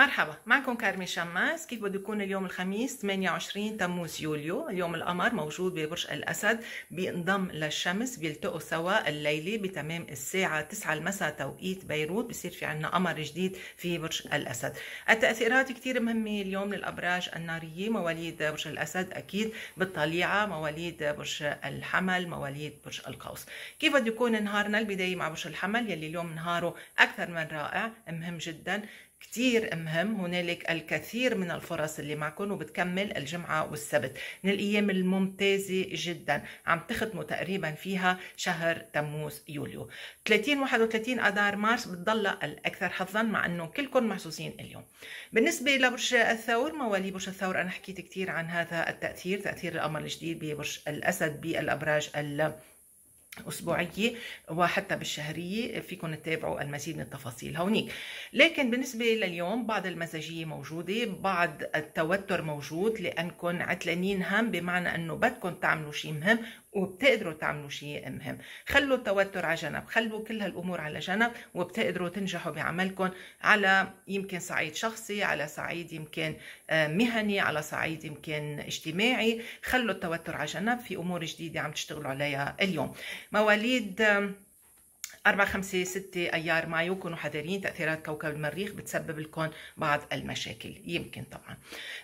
مرحبا معكم كارمي شماس كيف بده يكون اليوم الخميس 28 تموز يوليو اليوم القمر موجود ببرج الأسد بينضم للشمس بيلتقوا سوا الليلة بتمام الساعة 9 المساء توقيت بيروت بصير في عنا قمر جديد في برج الأسد التأثيرات كتير مهمة اليوم للأبراج النارية مواليد برج الأسد أكيد بالطليعة مواليد برج الحمل مواليد برج القوس كيف بده يكون نهارنا البداية مع برج الحمل يلي اليوم نهاره أكثر من رائع مهم جدا كتير مهم هنالك الكثير من الفرص اللي معكم وبتكمل الجمعة والسبت من الأيام الممتازة جدا عم تخدموا تقريبا فيها شهر تموز يوليو 30 31 أدار مارس بتضل الأكثر حظا مع أنه كلكم محسوسين اليوم بالنسبة لبرج الثور موالي برج الثور أنا حكيت كتير عن هذا التأثير تأثير القمر الجديد ببرج الأسد بالأبراج ال أسبوعية وحتى بالشهرية فيكم تتابعوا المزيد من التفاصيل هونيك لكن بالنسبة لليوم بعض المزاجية موجودة بعض التوتر موجود لأنكم عتلانين هم بمعنى أنه بدكم تعملوا شيء مهم وبتقدروا تعملوا شيء مهم خلوا التوتر على جنب خلوا كل هالامور على جنب وبتقدروا تنجحوا بعملكم على يمكن صعيد شخصي على صعيد يمكن آه، مهني على صعيد يمكن اجتماعي خلوا التوتر على جنب في امور جديده عم تشتغلوا عليها اليوم مواليد 4 5 6 ايار مايو كونوا حذرين تاثيرات كوكب المريخ بتسبب لكم بعض المشاكل يمكن طبعا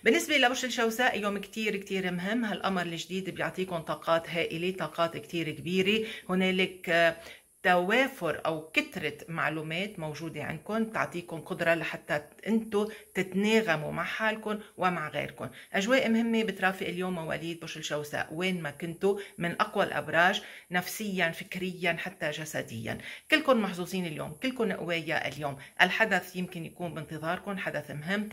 بالنسبه لبرج الجوزاء يوم كتير كتير مهم هالقمر الجديد بيعطيكم طاقات هائله طاقات كتير كبيره هنالك توافر او كثره معلومات موجوده عندكم تعطيكم قدره لحتى انتم تتناغموا مع حالكم ومع غيركم اجواء مهمه بترافق اليوم مواليد بوش الجوزاء وين ما كنتوا من اقوى الابراج نفسيا فكريا حتى جسديا كلكم محظوظين اليوم كلكم قوايا اليوم الحدث يمكن يكون بانتظاركم حدث مهم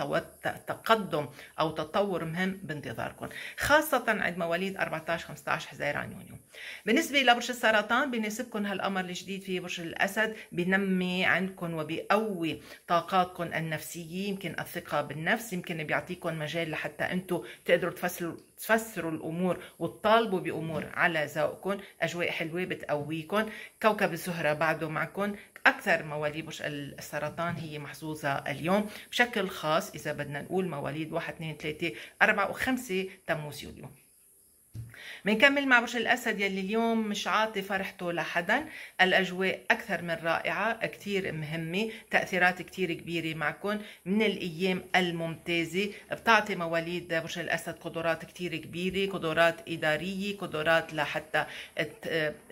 تقدم او تطور مهم بانتظاركم خاصه عند مواليد 14 15 حزيران يونيو بالنسبه لبرج السرطان بيناسبكم هالقمر الجديد في برج الاسد بنمي عندكم وبقوي طاقاتكم النفسيه يمكن الثقه بالنفس يمكن بيعطيكم مجال لحتى انتم تقدروا تفسروا تفسروا الامور وتطالبوا بامور على ذوقكم اجواء حلوه بتقويكم كوكب الزهره بعده معكم اكثر مواليد برج السرطان هي محظوظه اليوم بشكل خاص اذا بدنا نقول مواليد 1 2 3 4 و5 تموز يوليو منكمل مع برج الأسد يلي اليوم مش عاطي فرحته لحدا الأجواء أكثر من رائعة كتير مهمة تأثيرات كتير كبيرة معكم من الأيام الممتازة بتعطي مواليد برج الأسد قدرات كتير كبيرة قدرات إدارية قدرات لحتى آه،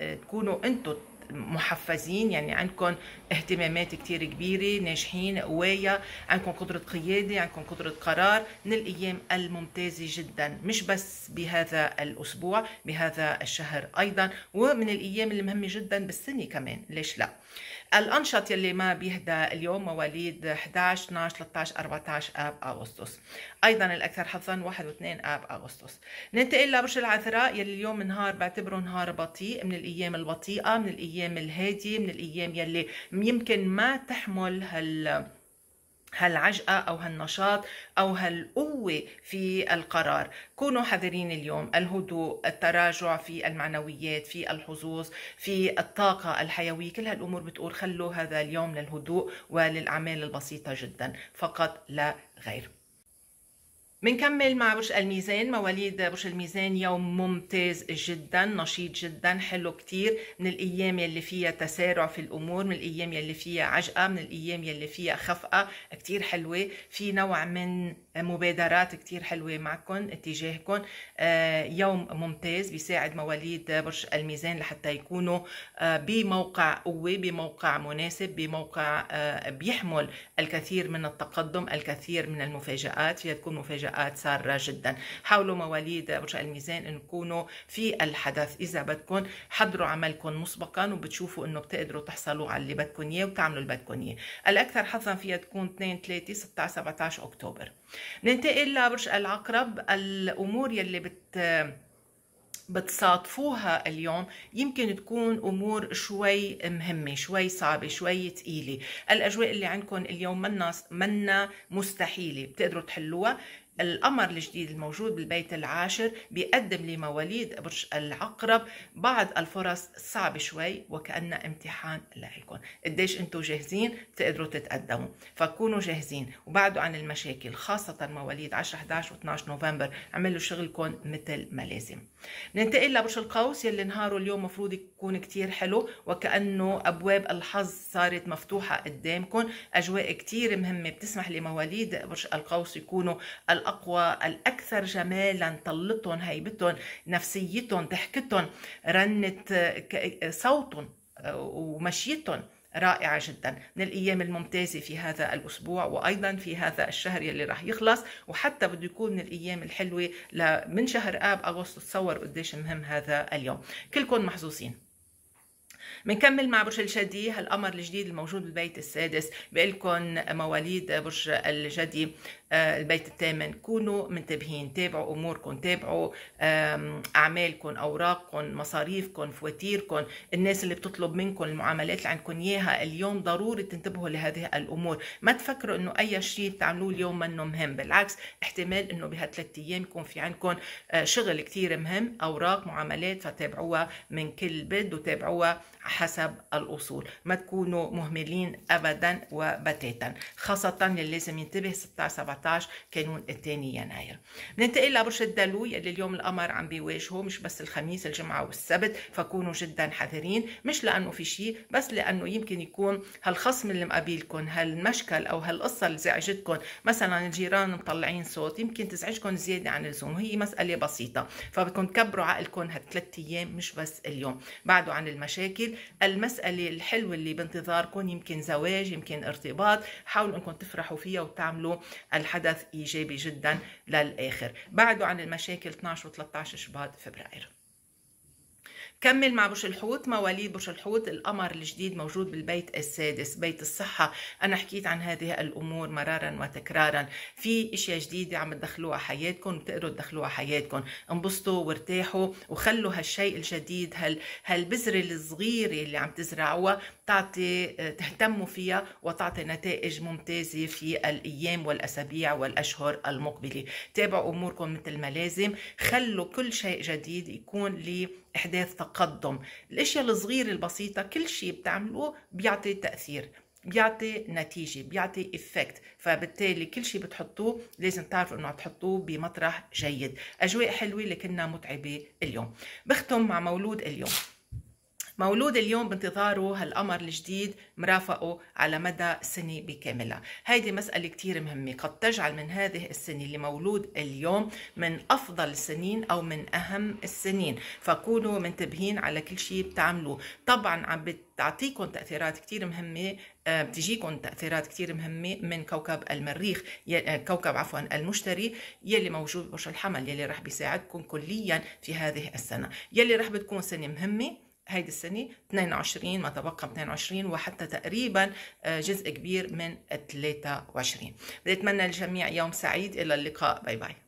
آه، تكونوا أنتم محفزين يعني عندكم اهتمامات كتير كبيره ناجحين قوايا عندكم قدره قياده عندكم قدره قرار من الايام الممتازه جدا مش بس بهذا الاسبوع بهذا الشهر ايضا ومن الايام المهمه جدا بالسنه كمان ليش لا الأنشط يلي ما بيهدى اليوم مواليد 11 12 13 14 آب أغسطس أيضا الأكثر حظا 1 و2 آب أغسطس ننتقل لبرج العذراء يلي اليوم نهار بعتبره نهار بطيء من الأيام البطيئة من الأيام الهادية من الأيام يلي يمكن ما تحمل هال هالعجقة أو هالنشاط أو هالقوة في القرار كونوا حذرين اليوم الهدوء التراجع في المعنويات في الحظوظ في الطاقة الحيوية كل هالأمور بتقول خلوا هذا اليوم للهدوء وللأعمال البسيطة جدا فقط لا غير بنكمل مع برج الميزان مواليد برج الميزان يوم ممتاز جدا نشيط جدا حلو كتير من الايام يلي فيها تسارع في الامور من الايام يلي فيها عجقه من الايام يلي فيها خفقه كتير حلوه في نوع من مبادرات كتير حلوه معكم اتجاهكم آه، يوم ممتاز بيساعد مواليد برج الميزان لحتى يكونوا آه، بموقع قوه بموقع مناسب بموقع آه، بيحمل الكثير من التقدم الكثير من المفاجات فيها تكون مفاجات الإجراءات سارة جدا حاولوا مواليد برج الميزان أن تكونوا في الحدث إذا بدكم حضروا عملكم مسبقا وبتشوفوا أنه بتقدروا تحصلوا على اللي بدكم إياه وتعملوا اللي بدكم إياه الأكثر حظا فيها تكون 2 3 16 17 أكتوبر ننتقل لبرج العقرب الأمور يلي بت بتصادفوها اليوم يمكن تكون امور شوي مهمه شوي صعبه شوي ثقيله الاجواء اللي عندكم اليوم منا منا مستحيله بتقدروا تحلوها القمر الجديد الموجود بالبيت العاشر بيقدم لمواليد برج العقرب بعض الفرص صعبة شوي وكأنها امتحان لإلكم قديش انتم جاهزين تقدروا تتقدموا فكونوا جاهزين وبعدوا عن المشاكل خاصة مواليد 10 11 و 12 نوفمبر عملوا شغلكم مثل ما لازم ننتقل لبرج القوس يلي نهاره اليوم مفروض يكون كتير حلو وكأنه أبواب الحظ صارت مفتوحة قدامكم أجواء كتير مهمة بتسمح لمواليد برج القوس يكونوا الأقوى الأكثر جمالا طلتهم هيبتهم نفسيتهم ضحكتهم رنة صوتهم آه، ومشيتهم رائعة جدا من الأيام الممتازة في هذا الأسبوع وأيضا في هذا الشهر يلي راح يخلص وحتى بده يكون من الأيام الحلوة من شهر آب أغسطس تصور قديش مهم هذا اليوم كلكم محظوظين بنكمل مع برج الجدي هالقمر الجديد الموجود بالبيت السادس بقلكن مواليد برج الجدي آه، البيت الثامن كونوا منتبهين تابعوا اموركم تابعوا اعمالكم اوراقكم مصاريفكم فواتيركم الناس اللي بتطلب منكم المعاملات اللي عندكم اياها اليوم ضروري تنتبهوا لهذه الامور ما تفكروا انه اي شيء بتعملوه اليوم منه مهم بالعكس احتمال انه بهالثلاث ايام يكون في عندكم آه، شغل كثير مهم اوراق معاملات فتابعوها من كل بد وتابعوها حسب الأصول ما تكونوا مهملين أبدا وبتاتا خاصة اللي لازم ينتبه 16-17 كانون الثاني يناير بننتقل لبرج الدلو يلي اليوم القمر عم بيواجهه مش بس الخميس الجمعة والسبت فكونوا جدا حذرين مش لأنه في شيء بس لأنه يمكن يكون هالخصم اللي مقابلكم هالمشكل أو هالقصة اللي زعجتكم مثلا الجيران مطلعين صوت يمكن تزعجكم زيادة عن اللزوم وهي مسألة بسيطة فبدكم تكبروا عقلكم هالثلاث أيام مش بس اليوم بعدوا عن المشاكل المسألة الحلوة اللي بانتظاركم يمكن زواج يمكن ارتباط حاولوا انكم تفرحوا فيها وتعملوا الحدث إيجابي جدا للآخر بعدوا عن المشاكل 12 و 13 شباط فبراير كمل مع برج الحوت مواليد برج الحوت القمر الجديد موجود بالبيت السادس بيت الصحة أنا حكيت عن هذه الأمور مرارا وتكرارا في إشياء جديدة عم تدخلوها حياتكم بتقدروا تدخلوها حياتكم انبسطوا وارتاحوا وخلوا هالشيء الجديد هال هالبذرة الصغيرة اللي عم تزرعوها تعطي آه، تهتموا فيها وتعطي نتائج ممتازة في الأيام والأسابيع والأشهر المقبلة تابعوا أموركم مثل ما لازم خلوا كل شيء جديد يكون لإحداث ثقافة تقدم الاشياء الصغيره البسيطه كل شيء بتعملوه بيعطي تاثير بيعطي نتيجه بيعطي افكت فبالتالي كل شيء بتحطوه لازم تعرفوا انه تحطوه بمطرح جيد اجواء حلوه لكنها متعبه اليوم بختم مع مولود اليوم مولود اليوم بانتظاره هالقمر الجديد مرافقه على مدى سنة بكاملها هيدي مسألة كتير مهمة قد تجعل من هذه السنة اللي مولود اليوم من أفضل السنين أو من أهم السنين فكونوا منتبهين على كل شيء بتعملوه طبعا عم بتعطيكم تأثيرات كتير مهمة آه، بتجيكم تأثيرات كتير مهمة من كوكب المريخ آه، كوكب عفوا المشتري يلي موجود برج الحمل يلي رح بيساعدكم كليا في هذه السنة يلي رح بتكون سنة مهمة هيدي السنة 22 ما تبقى 22 وحتى تقريبا آه، جزء كبير من 23 بدي أتمنى للجميع يوم سعيد إلى اللقاء باي باي